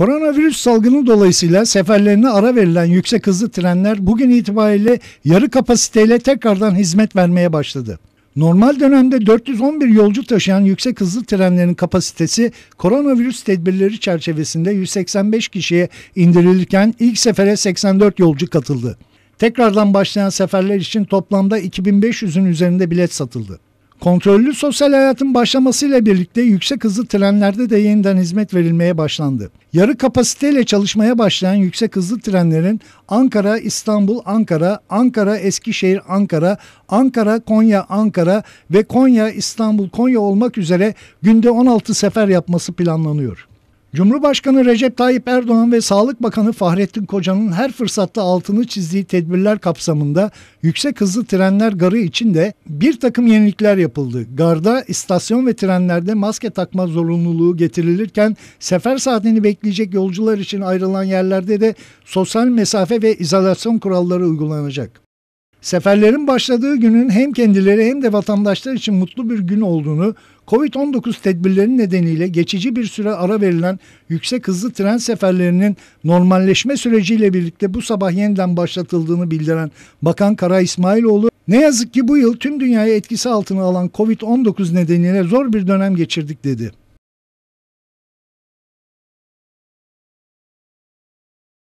Koronavirüs salgını dolayısıyla seferlerine ara verilen yüksek hızlı trenler bugün itibariyle yarı kapasiteyle tekrardan hizmet vermeye başladı. Normal dönemde 411 yolcu taşıyan yüksek hızlı trenlerin kapasitesi koronavirüs tedbirleri çerçevesinde 185 kişiye indirilirken ilk sefere 84 yolcu katıldı. Tekrardan başlayan seferler için toplamda 2500'ün üzerinde bilet satıldı. Kontrollü sosyal hayatın başlamasıyla birlikte yüksek hızlı trenlerde de yeniden hizmet verilmeye başlandı. Yarı kapasiteyle çalışmaya başlayan yüksek hızlı trenlerin Ankara, İstanbul, Ankara, Ankara, Eskişehir, Ankara, Ankara, Konya, Ankara ve Konya, İstanbul, Konya olmak üzere günde 16 sefer yapması planlanıyor. Cumhurbaşkanı Recep Tayyip Erdoğan ve Sağlık Bakanı Fahrettin Koca'nın her fırsatta altını çizdiği tedbirler kapsamında yüksek hızlı trenler garı için de bir takım yenilikler yapıldı. Garda, istasyon ve trenlerde maske takma zorunluluğu getirilirken sefer saatini bekleyecek yolcular için ayrılan yerlerde de sosyal mesafe ve izolasyon kuralları uygulanacak. Seferlerin başladığı günün hem kendileri hem de vatandaşlar için mutlu bir gün olduğunu, Covid-19 tedbirleri nedeniyle geçici bir süre ara verilen yüksek hızlı tren seferlerinin normalleşme süreciyle birlikte bu sabah yeniden başlatıldığını bildiren Bakan Kara İsmailoğlu, ne yazık ki bu yıl tüm dünyayı etkisi altına alan Covid-19 nedeniyle zor bir dönem geçirdik dedi.